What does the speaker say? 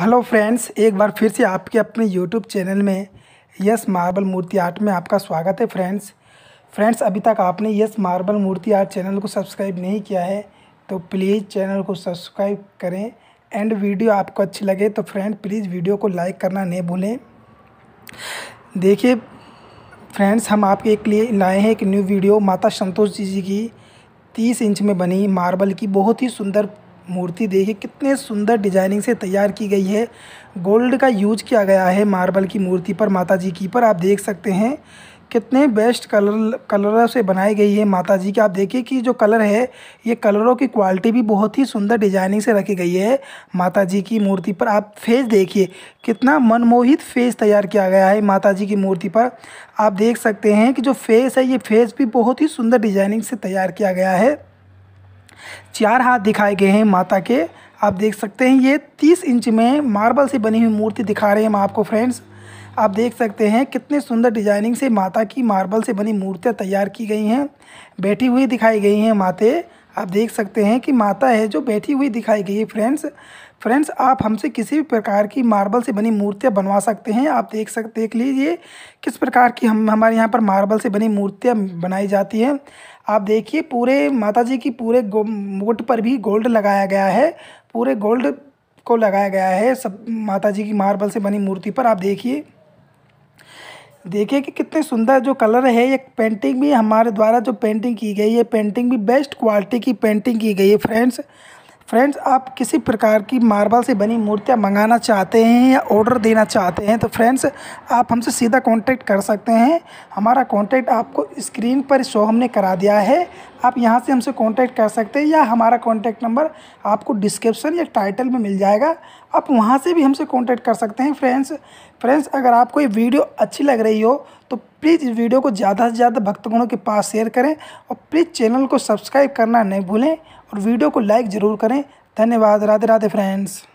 hello friends एक बार फिर से आपके अपने यूट्यूब चैनल में यस मार्बल मूर्ति आर्ट में आपका स्वागत है फ्रेंड्स फ्रेंड्स अभी तक आपने Yash Marble Murti Art channel को सब्सक्राइब नहीं किया है तो प्लीज़ चैनल को सब्सक्राइब करें एंड वीडियो आपको अच्छी लगे तो फ्रेंड प्लीज़ वीडियो को लाइक करना नहीं भूलें देखिए फ्रेंड्स हम आपके एक लिए लाए हैं एक न्यू वीडियो माता संतोष जी जी की तीस इंच में बनी मार्बल की बहुत ही सुंदर मूर्ति देखिए कितने सुंदर डिजाइनिंग से तैयार की गई है गोल्ड का यूज किया गया है मार्बल की मूर्ति पर माता जी की पर आप देख सकते हैं कितने बेस्ट कलर कलरों से बनाई गई है माता जी की आप देखिए कि जो कलर है ये कलरों की क्वालिटी भी बहुत ही सुंदर डिजाइनिंग से रखी गई है माता जी की मूर्ति पर आप फेस देखिए कितना मनमोहित फेस तैयार किया गया है माता जी की मूर्ति पर आप देख सकते हैं कि जो फेस है ये फेस भी बहुत ही सुंदर डिजाइनिंग से तैयार किया गया है चार हाथ दिखाए गए हैं माता के आप देख सकते हैं ये तीस इंच में मार्बल से बनी हुई मूर्ति दिखा रहे हैं हम आपको फ्रेंड्स आप देख सकते हैं कितने सुंदर डिजाइनिंग से माता की मार्बल से बनी मूर्तियाँ तैयार की गई हैं बैठी हुई दिखाई गई हैं माते आप देख सकते हैं कि माता है जो बैठी हुई दिखाई गई है फ्रेंड्स फ्रेंड्स आप हमसे किसी भी प्रकार की मार्बल से बनी मूर्तियाँ बनवा सकते हैं आप देख सकते देख लीजिए किस प्रकार की हम हमारे यहाँ पर मार्बल से बनी मूर्तियाँ बनाई जाती हैं आप देखिए पूरे माता जी की पूरे मुकुट पर भी गोल्ड लगाया गया है पूरे गोल्ड को लगाया गया है सब माता जी की मार्बल से बनी मूर्ति पर आप देखिए देखिए कि कितने सुंदर जो कलर है ये पेंटिंग भी हमारे द्वारा जो पेंटिंग की गई है पेंटिंग भी बेस्ट क्वालिटी की पेंटिंग की गई है फ्रेंड्स फ्रेंड्स आप किसी प्रकार की मार्बल से बनी मूर्तियाँ मंगाना चाहते हैं या ऑर्डर देना चाहते हैं तो फ्रेंड्स आप हमसे सीधा कांटेक्ट कर सकते हैं हमारा कांटेक्ट आपको स्क्रीन पर शो हमने करा दिया है आप यहाँ से हमसे कांटेक्ट कर सकते हैं या हमारा कांटेक्ट नंबर आपको डिस्क्रिप्शन या टाइटल में मिल जाएगा आप वहाँ से भी हमसे कांटेक्ट कर सकते हैं फ्रेंड्स फ्रेंड्स अगर आपको ये वीडियो अच्छी लग रही हो तो प्लीज़ इस वीडियो को ज़्यादा से ज़्यादा भक्तगणों के पास शेयर करें और प्लीज़ चैनल को सब्सक्राइब करना नहीं भूलें और वीडियो को लाइक ज़रूर करें धन्यवाद राधे राधे फ्रेंड्स